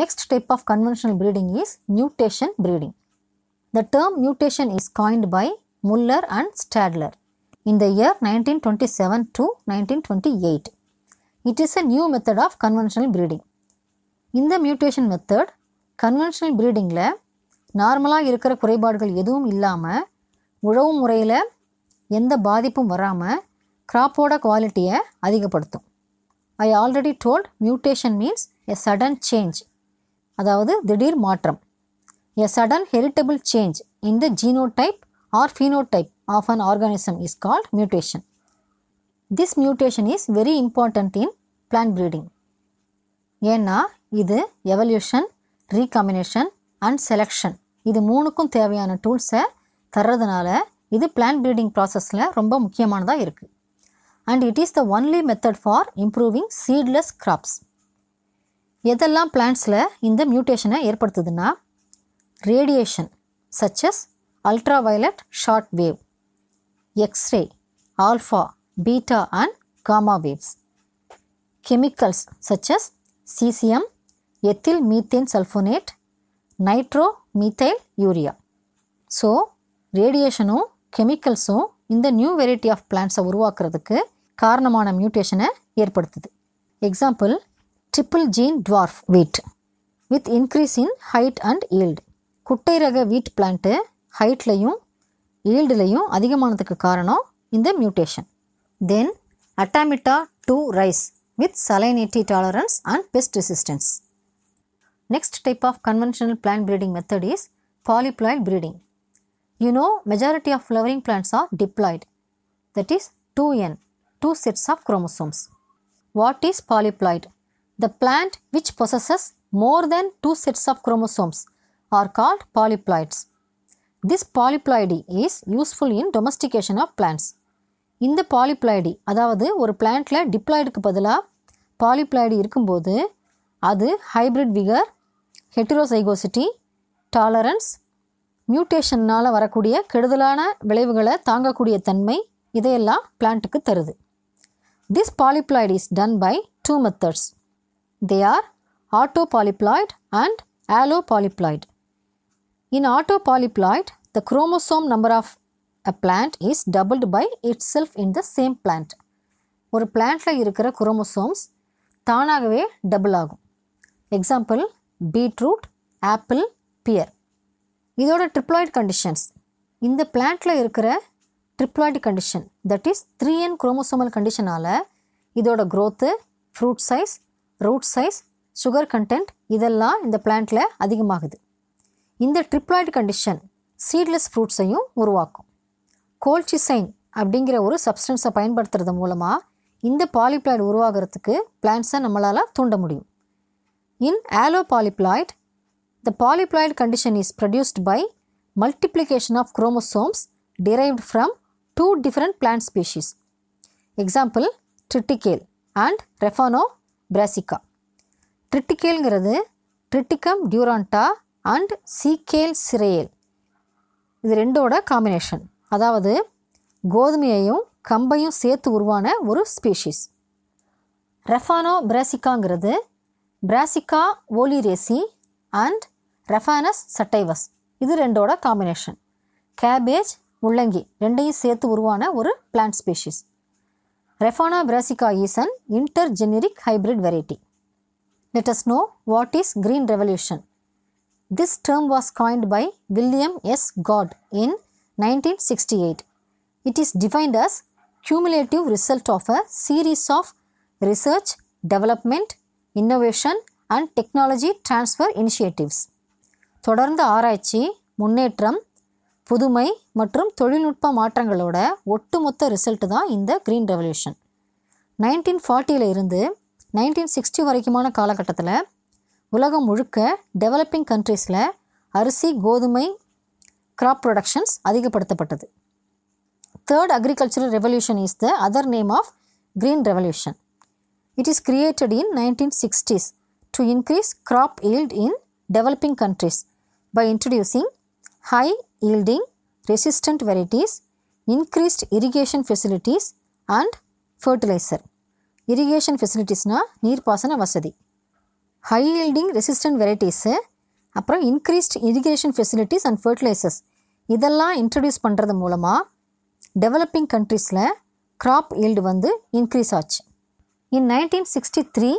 Next type of conventional breeding is mutation breeding. The term mutation is coined by Muller and Stadler in the year 1927 to 1928. It is a new method of conventional breeding. இந்த mutation method conventional ப்ரீடிங்கில் நார்மலாக இருக்கிற குறைபாடுகள் எதுவும் இல்லாமல் உழவு முறையில் எந்த பாதிப்பும் வராமல் கிராப்போட குவாலிட்டியை அதிகப்படுத்தும் I already told mutation means a sudden change அதாவது திடீர் மாற்றம் a sudden heritable change in the genotype or phenotype of an organism is called mutation this mutation is very important in plant breeding ஏன்னா இது evolution recombination and selection இது மூணுக்கும் தேவையான டூல்ஸை தர்றதுனால இது plan breeding ப்ராசஸில் ரொம்ப முக்கியமானதாக இருக்குது and it is the only method for improving seedless graphs எதெல்லாம் பிளான்ஸில் இந்த மியூட்டேஷனை ஏற்படுத்துதுன்னா radiation சச்சஸ் ultra violet short wave x ray alpha beta and gamma waves chemicals சச்சஸ் CCM ethyl methane sulphonate nitro methyl urea so ரேடியேஷனும் கெமிக்கல்ஸும் இந்த new variety of பிளான்ஸை உருவாக்குறதுக்கு காரணமான மியூட்டேஷனை ஏற்படுத்துது example triple gene dwarf wheat with increase in height and yield குட்டை ரக வீட் plant ஹைட்லையும் ஈல்டுலையும் அதிகமானதுக்கு காரணம் இந்த mutation then Atomita two rice with salinity tolerance and pest resistance next type of conventional plant breeding method is polyploid breeding you know majority of flowering plants are diploid that is two n two sets of chromosomes what is polyploid The plant which possesses more than two sets of chromosomes are called polyploids. This polyploidy is useful in domestication of plants. இந்த polyploidy அதாவது ஒரு பிளான்ட்ல டிப்ளாய்டுக்கு பதிலாக polyploidy இருக்கும்போது அது hybrid vigour heterozygosity tolerance மியூட்டேஷன்னால் வரக்கூடிய கெடுதலான விளைவுகளை தாங்கக்கூடிய தன்மை இதையெல்லாம் பிளான்ட்டுக்கு தருது this polyploid is done by two methods they are They are autopolyploid and allopolyploid. In the chromosome number of a a is is by itself in the same plant. ஒரு பிளான்ட்டில் இருக்கிற குரோமோசோம்ஸ் தானாகவே double ஆகும் example beetroot apple pear இதோட triploid conditions இந்த பிளான்ட்டில் இருக்கிற triploid condition that is three n chromosomal கண்டிஷனால் இதோட growth fruit size root size sugar content இதெல்லாம் இந்த பிளான்ட்டில் அதிகமாகுது இந்த ட்ரிப்ளாய்டு கண்டிஷன் சீட்லெஸ் ஃப்ரூட்ஸையும் உருவாக்கும் கோல்சிசைன் அப்படிங்கிற ஒரு சப்ஸ்டன்ஸை பயன்படுத்துறது மூலமாக இந்த பாலிப்ளாய்டு உருவாகிறதுக்கு பிளான்ஸை நம்மளால் தூண்ட முடியும் in allopolyploid the polyploid condition is produced by multiplication of chromosomes derived from two different plant species example triticale and raphanobrassica ட்ரிட்டிகேல்ங்கிறது Triticum durum and Secale cereale இது ரெண்டோட காம்பினேஷன் அதாவது கோதுமையையும் கம்பையும் சேர்த்து உருவான ஒரு ஸ்பீஷீஸ் ரெஃபானோ பிராசிகாங்கிறது Brassica oleracea and Raphanus sativus இது ரெண்டோட காம்பினேஷன் கேபேஜ் முள்ளங்கி ரெண்டையும் சேர்த்து உருவான ஒரு plant species Refana brassica is an intergeneric hybrid variety. Let us know what is green revolution. This term was coined by William S. Godd in 1968. It is defined as cumulative result of a series of research, development, innovation and technology transfer initiatives. தொடர்ந்த ஆராய்ச்சி, முன்னேற்றம், புதுமை மற்றும் தொழில்நுட்ப மாற்றங்களோட ஒட்டுமொத்த result தான் இந்த green revolution nineteen ஃபார்ட்டியில் இருந்து நைன்டீன் சிக்ஸ்டி வரைக்குமான காலகட்டத்தில் உலகம் முழுக்க டெவலப்பிங் கண்ட்ரீஸில் அரிசி கோதுமை க்ராப் ப்ரொடக்ஷன்ஸ் அதிகப்படுத்தப்பட்டது third agricultural revolution is the other name of green revolution it is created in nineteen sixties to increase crop yield in developing countries by introducing high yielding resistant varieties, increased irrigation facilities and fertilizer. irrigation facilities facilitiesனா நீர்ப்பாசன வசதி. high yielding resistant varieties அப்புறம் increased irrigation facilities and fertilizers இதெல்லாம் introduce பண்ணுறது மூலமா developing countriesல crop yield வந்து increase ஆச்சு. In 1963,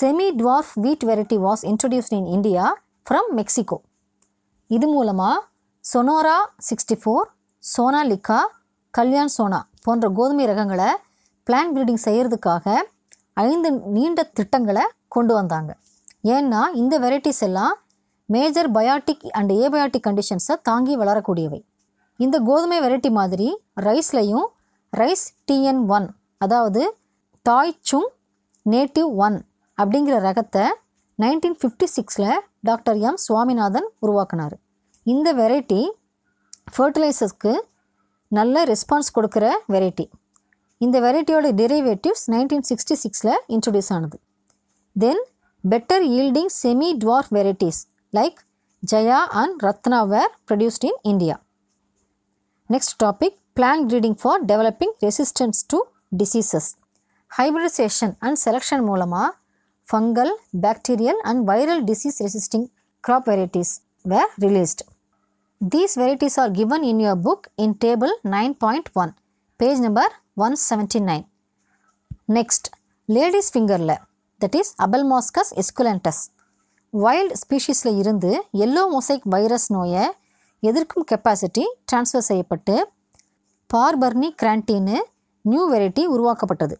semi-dwarf wheat variety was introduced in India from Mexico. இது மூலமா, Sonora sixty four Sonalika Kalyan Sona போன்ற கோதுமை ரகங்களை பிளான் பில்டிங் செய்கிறதுக்காக ஐந்து நீண்ட திட்டங்களை கொண்டு வந்தாங்க ஏன்னா இந்த வெரைட்டிஸ் எல்லாம் மேஜர் பயாட்டிக் அண்ட் ஏபயாட்டிக் கண்டிஷன்ஸை தாங்கி வளரக்கூடியவை இந்த கோதுமை வெரைட்டி மாதிரி ரைஸ்லையும் ரைஸ் டிஎன் ஒன் அதாவது டாய் சுங் நேட்டிவ் ஒன் அப்படிங்கிற ரகத்தை நைன்டீன் ஃபிஃப்டி சிக்ஸில் டாக்டர் எம் சுவாமிநாதன் உருவாக்கினார் இந்த வெரைட்டி ஃபர்டிலைசர்ஸ்க்கு நல்ல ரெஸ்பான்ஸ் கொடுக்குற வெரைட்டி இந்த வெரைட்டியோட டெரிவேட்டிவ்ஸ் நைன்டீன் சிக்ஸ்டி சிக்ஸில் இன்ட்ரடியூஸ் ஆனது then better yielding semi dwarf varieties like Jaya and Ratna were produced in India next topic plant breeding for developing resistance to diseases hybridization and selection மூலமாக fungal bacterial and viral disease resisting crop varieties were released these varieties are given in varieties book in table nine point one page number one seventy nine next ladies ஃபிங்கரில் that is Abelmoschus esculentus wild ஸ்பீஷீஸில் இருந்து yellow mosaic virus நோயை எதிர்க்கும் capacity transfer செய்யப்பட்டு பார்பர்னி கிரான்டீனு new variety உருவாக்கப்பட்டது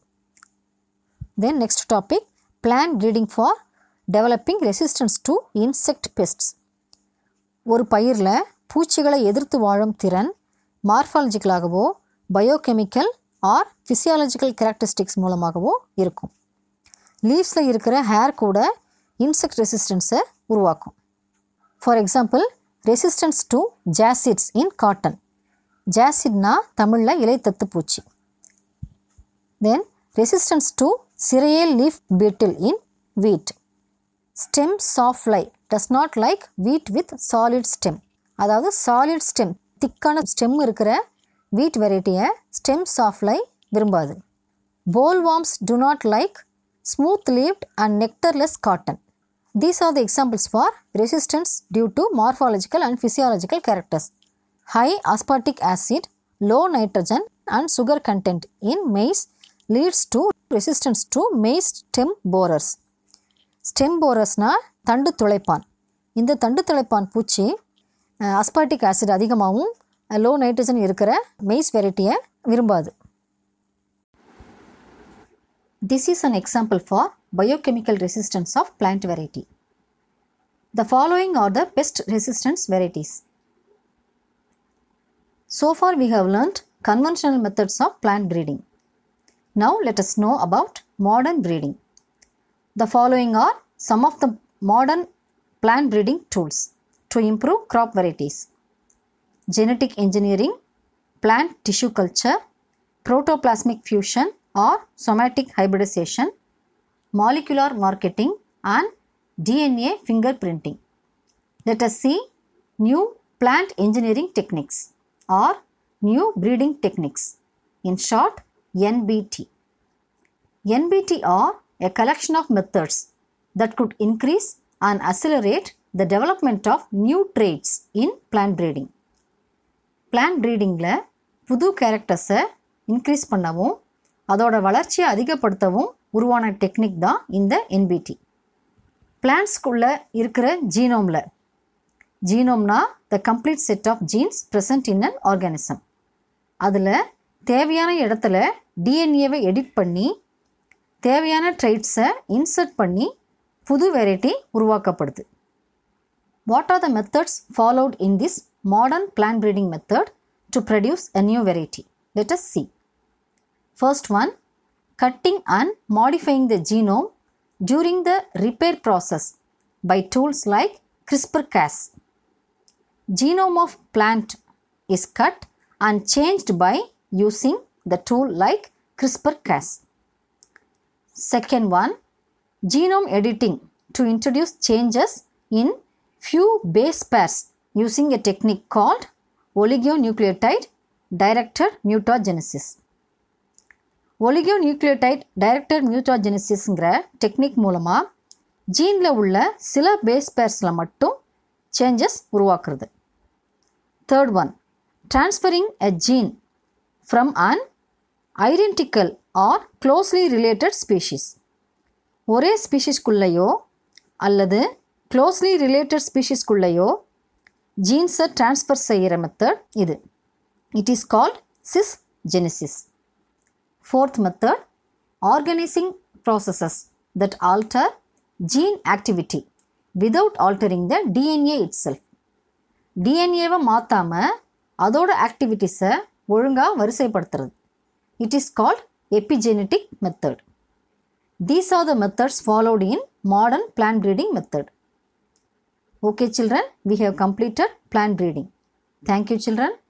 then next topic plant breeding for developing resistance to insect pests ஒரு பயிரில் பூச்சிகளை எதிர்த்து வாழும் திறன் மார்ஃபாலஜிக்கலாகவோ பயோகெமிக்கல் ஆர் ஃபிசியாலஜிக்கல் கேரக்டரிஸ்டிக்ஸ் மூலமாகவோ இருக்கும் லீவ்ஸில் இருக்கிற ஹேர் கூட இன்செக்ட் ரெசிஸ்டன்ஸை உருவாக்கும் for example resistance to jassids in cotton ஜாசிட்னா தமிழில் இலைத்தத்து பூச்சி then resistance to cereal leaf beetle in wheat stem sawfly does not like wheat with solid stem அதாவது சாலிட் ஸ்டெம் திக்கான ஸ்டெம் இருக்கிற வீட் வெரைட்டியை ஸ்டெம் சாஃப்ட்லை விரும்பாது விரும்பாது bollworms do not like smooth leaved and nectarless cotton these are the examples for resistance due to morphological and physiological characters high aspartic acid low nitrogen and sugar content in maize leads to resistance to maize stem borers stem போரர்ஸ்னால் தண்டு துளைப்பான் இந்த தண்டு துளைப்பான் பூச்சி aspartic acid அதிகமாகவும் low nitrogen இருக்கிற maize வெரைட்டியை விரும்பாது this is an example for biochemical resistance of plant variety the following are the pest resistance varieties So far we have learned conventional methods of plant breeding. Now let us know about modern breeding. The following are some of the modern plant breeding tools to improve crop varieties. Genetic engineering, plant tissue culture, protoplasmic fusion or somatic hybridization, molecular marketing and DNA fingerprinting. Let us see new plant engineering techniques or new breeding techniques. In short, NBT. NBT are a collection of methods that could increase and accelerate the development of new traits in plant breeding plant ப்ரீடிங்கில் புது கேரக்டர்ஸை increase பண்ணவும் அதோட வளர்ச்சியை அதிகப்படுத்தவும் உருவான technique தான் இந்த NBT பிளான்ஸ்குள்ளே இருக்கிற ஜீனோமில் ஜீனோம்னா the complete set of genes present in an organism அதில் தேவையான இடத்துல டிஎன்ஏவை எடிட் பண்ணி தேவையான ட்ரைட்ஸை இன்சர்ட் பண்ணி புது வெரைட்டி உருவாக்கப்படுது What are the methods followed in this modern plant breeding method to produce a new variety? Let us see. First one, cutting and modifying the genome during the repair process by tools like CRISPR-Cas. Genome of plant is cut and changed by using the tool like CRISPR-Cas. Second one, genome editing to introduce changes in few base pairs using a technique called oligonucleotide directed mutagenesis. Oligonucleotide director மியூட்டாஜெனிசிஸ்ங்கிற technique மூலமாக ஜீனில் உள்ள சில base பேர்ஸில் மட்டும் changes உருவாக்குறது third one transferring a gene from an identical or closely related species ஒரே ஸ்பீஷீஸ்குள்ளேயோ அல்லது க்ளோஸ்லி ரிலேட்டட் ஸ்பீஷிஸ்குள்ளேயோ ஜீன்ஸை டிரான்ஸ்ஃபர் செய்கிற மெத்தட் இது it is called cisgenesis fourth method organising processes that alter gene activity without altering the DNA itself டிஎன்ஏவை மாற்றாமல் அதோட ஆக்டிவிட்டிஸை ஒழுங்காக வரிசைப்படுத்துறது it is called epigenetic method these are the methods followed in modern plant breeding method Okay children, we have completed plant breeding. Thank you children.